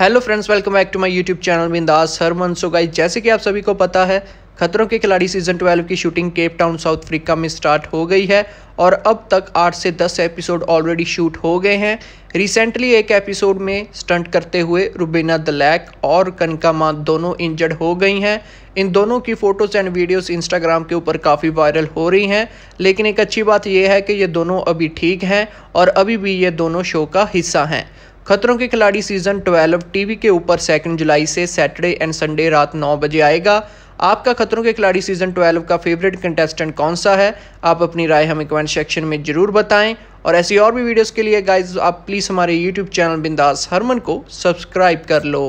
hello friends welcome back to my YouTube channel Bindass Harman so guys जैसे कि आप सभी को पता है खतरों के खिलाड़ी सीजन 12 की shooting Cape Town South Africa में स्टार्ट हो गई है और अब तक 8 से 10 एपिसोड ऑलरेडी शूट हो गए हैं रिसेंटली एक एपिसोड में स्टंट करते हुए रुबीना दलैक और कनका मां दोनों इंजर्ड हो गई हैं इन दोनों की फ़ोटोज़ एंड वीडियोस इंस्टाग्राम के ऊपर काफ़ी वायरल हो रही हैं लेकिन एक अच्छी बात यह है कि ये दोनों अभी ठीक हैं और अभी भी ये दोनों शो का हिस्सा हैं खतरों के खिलाड़ी सीजन 12 टीवी के ऊपर सेकंड जुलाई से सैटरडे एंड संडे रात 9 बजे आएगा आपका खतरों के खिलाड़ी सीजन 12 का फेवरेट कंटेस्टेंट कौन सा है आप अपनी राय हमें कमेंट सेक्शन में ज़रूर बताएं और ऐसी और भी वीडियोस के लिए गाइज आप प्लीज़ हमारे यूट्यूब चैनल बिंदास हरमन को सब्सक्राइब कर लो